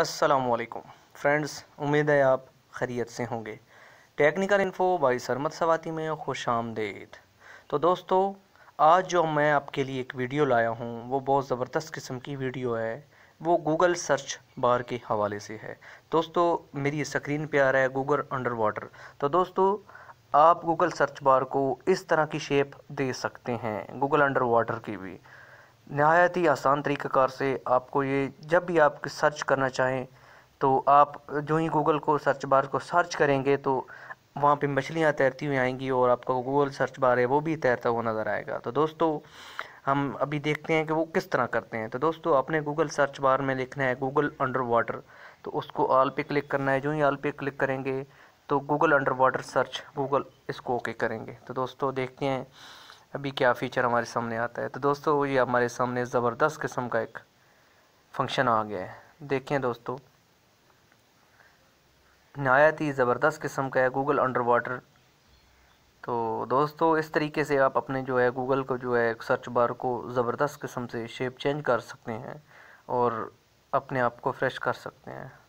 असलकम फ्रेंड्स उम्मीद है आप खैरियत से होंगे technical info by Sarmat Swati में खुश आमदेद तो दोस्तों आज जो मैं आपके लिए एक वीडियो लाया हूँ वो बहुत ज़बरदस्त किस्म की वीडियो है वो गूगल सर्च बार के हवाले से है दोस्तों मेरी स्क्रीन पे आ रहा है गूगल अंडर वाटर तो दोस्तों आप गूगल सर्च बार को इस तरह की शेप दे सकते हैं गूगल अंडर वाटर की भी नहायत ही आसान तरीक़ाकार से आपको ये जब भी आप सर्च करना चाहें तो आप जो ही गूगल को सर्च बार को सर्च करेंगे तो वहाँ पे मछलियाँ तैरती हुई आएंगी और आपका गूगल सर्च बार है वो भी तैरता हुआ नज़र आएगा तो दोस्तों हम अभी देखते हैं कि वो किस तरह करते हैं तो दोस्तों आपने गूगल सर्च बार में लिखना है गूगल अंडर वाटर तो उसको आल पे क्लिक करना है जो ही आल पे क्लिक करेंगे तो Google under water search Google इसको ओके करेंगे तो दोस्तों देखते हैं अभी क्या फ़ीचर हमारे सामने आता है तो दोस्तों ये हमारे सामने ज़बरदस्त किस्म का एक फंक्शन आ गया है देखें दोस्तों नहायत ही ज़बरदस्त किस्म का है गूगल अंडर वाटर तो दोस्तों इस तरीके से आप अपने जो है गूगल को जो है सर्च बार को ज़बरदस्त किस्म से शेप चेंज कर सकते हैं और अपने आप को फ्रेश कर सकते हैं